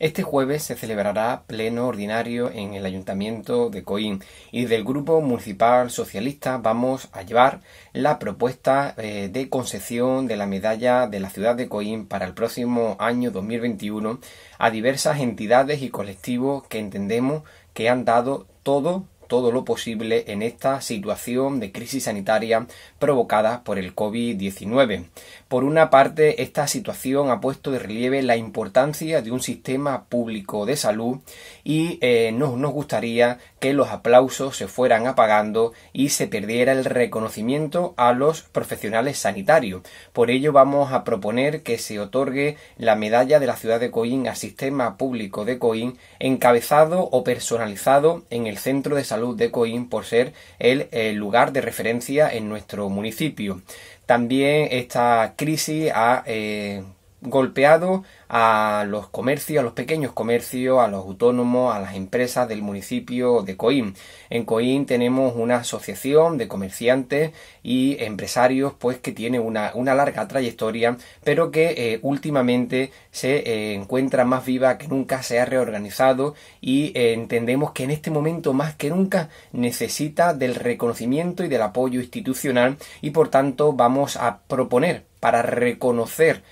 Este jueves se celebrará pleno ordinario en el Ayuntamiento de Coín y del Grupo Municipal Socialista vamos a llevar la propuesta eh, de concesión de la medalla de la ciudad de Coín para el próximo año 2021 a diversas entidades y colectivos que entendemos que han dado todo todo lo posible en esta situación de crisis sanitaria provocada por el COVID-19. Por una parte, esta situación ha puesto de relieve la importancia de un sistema público de salud y eh, nos, nos gustaría que los aplausos se fueran apagando y se perdiera el reconocimiento a los profesionales sanitarios. Por ello vamos a proponer que se otorgue la medalla de la ciudad de Coín al sistema público de Coín encabezado o personalizado en el centro de salud de Coín por ser el, lugar de referencia en nuestro municipio. También esta crisis ha eh, golpeado a los comercios, a los pequeños comercios, a los autónomos, a las empresas del municipio de Coín. En Coín tenemos una asociación de comerciantes y empresarios pues que tiene una, larga trayectoria, pero que eh, últimamente se eh, encuentra más viva que nunca, se ha reorganizado y eh, entendemos que en este momento más que nunca necesita del reconocimiento y del apoyo institucional y por tanto vamos a proponer para reconocer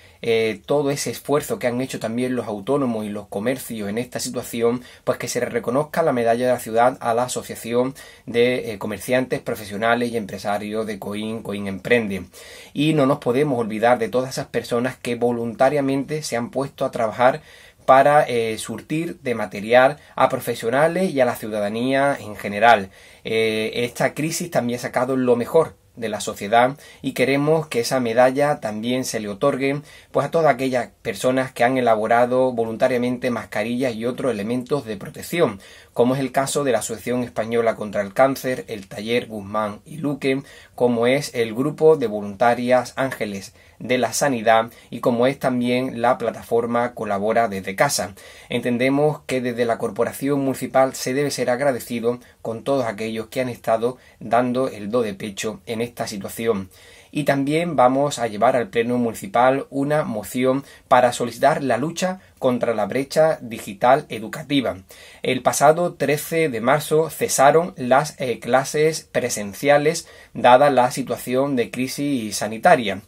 todo ese esfuerzo que han hecho también los autónomos y los comercios en esta situación, pues que se le reconozca la medalla de la ciudad a la Asociación de eh, Comerciantes Profesionales y Empresarios de Coin, Coin Emprende. Y no nos podemos olvidar de todas esas personas que voluntariamente se han puesto a trabajar para eh, surtir de material a profesionales y a la ciudadanía en general. Eh, esta crisis también ha sacado lo mejor de la sociedad y queremos que esa medalla también se le otorgue pues a todas aquellas personas que han elaborado voluntariamente mascarillas y otros elementos de protección, como es el caso de la Asociación Española contra el Cáncer, el taller Guzmán y Luque, como es el grupo de voluntarias Ángeles de la sanidad y como es también la plataforma Colabora desde casa. Entendemos que desde la Corporación Municipal se debe ser agradecido con todos aquellos que han estado dando el do de pecho en esta situación y también vamos a llevar al Pleno Municipal una moción para solicitar la lucha contra la brecha digital educativa. El pasado 13 de marzo cesaron las eh, clases presenciales dada la situación de crisis sanitaria.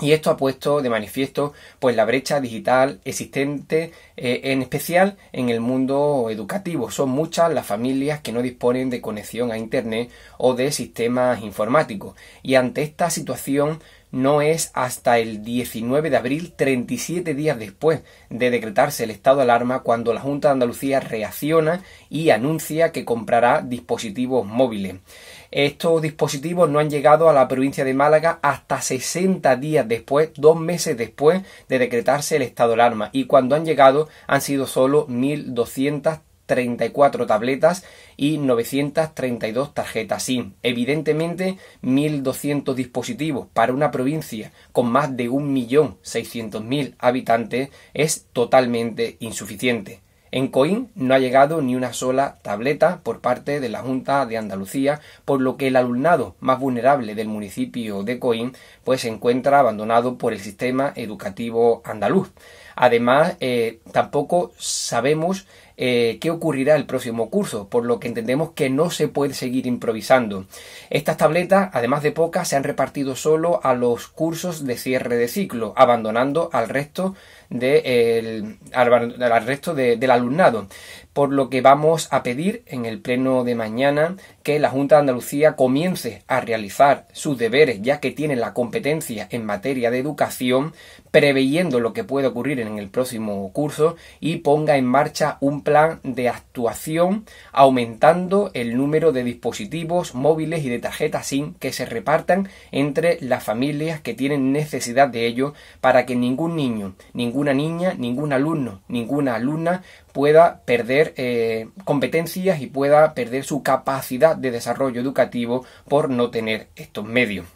Y esto ha puesto de manifiesto pues la brecha digital existente eh, en especial en el mundo educativo. Son muchas las familias que no disponen de conexión a internet o de sistemas informáticos y ante esta situación no es hasta el 19 de abril, 37 días después de decretarse el estado de alarma, cuando la Junta de Andalucía reacciona y anuncia que comprará dispositivos móviles. Estos dispositivos no han llegado a la provincia de Málaga hasta 60 días después, dos meses después de decretarse el estado de alarma, y cuando han llegado han sido solo 1.200 34 tabletas y 932 tarjetas SIM. Evidentemente, 1.200 dispositivos para una provincia con más de 1.600.000 habitantes es totalmente insuficiente. En Coín no ha llegado ni una sola tableta por parte de la Junta de Andalucía, por lo que el alumnado más vulnerable del municipio de Coín pues se encuentra abandonado por el sistema educativo andaluz. Además, eh, tampoco sabemos eh, qué ocurrirá el próximo curso, por lo que entendemos que no se puede seguir improvisando. Estas tabletas, además de pocas, se han repartido solo a los cursos de cierre de ciclo, abandonando al resto de al, resto del alumnado, por lo que vamos a pedir en el pleno de mañana que la Junta de Andalucía comience a realizar sus deberes, ya que tiene la competencia en materia de educación, preveyendo lo que puede ocurrir en el próximo curso y ponga en marcha un plan de actuación aumentando el número de dispositivos móviles y de tarjetas SIM que se repartan entre las familias que tienen necesidad de ello para que ningún niño, ninguna niña, ningún alumno, ninguna alumna pueda perder eh, competencias y pueda perder su capacidad de desarrollo educativo por no tener estos medios.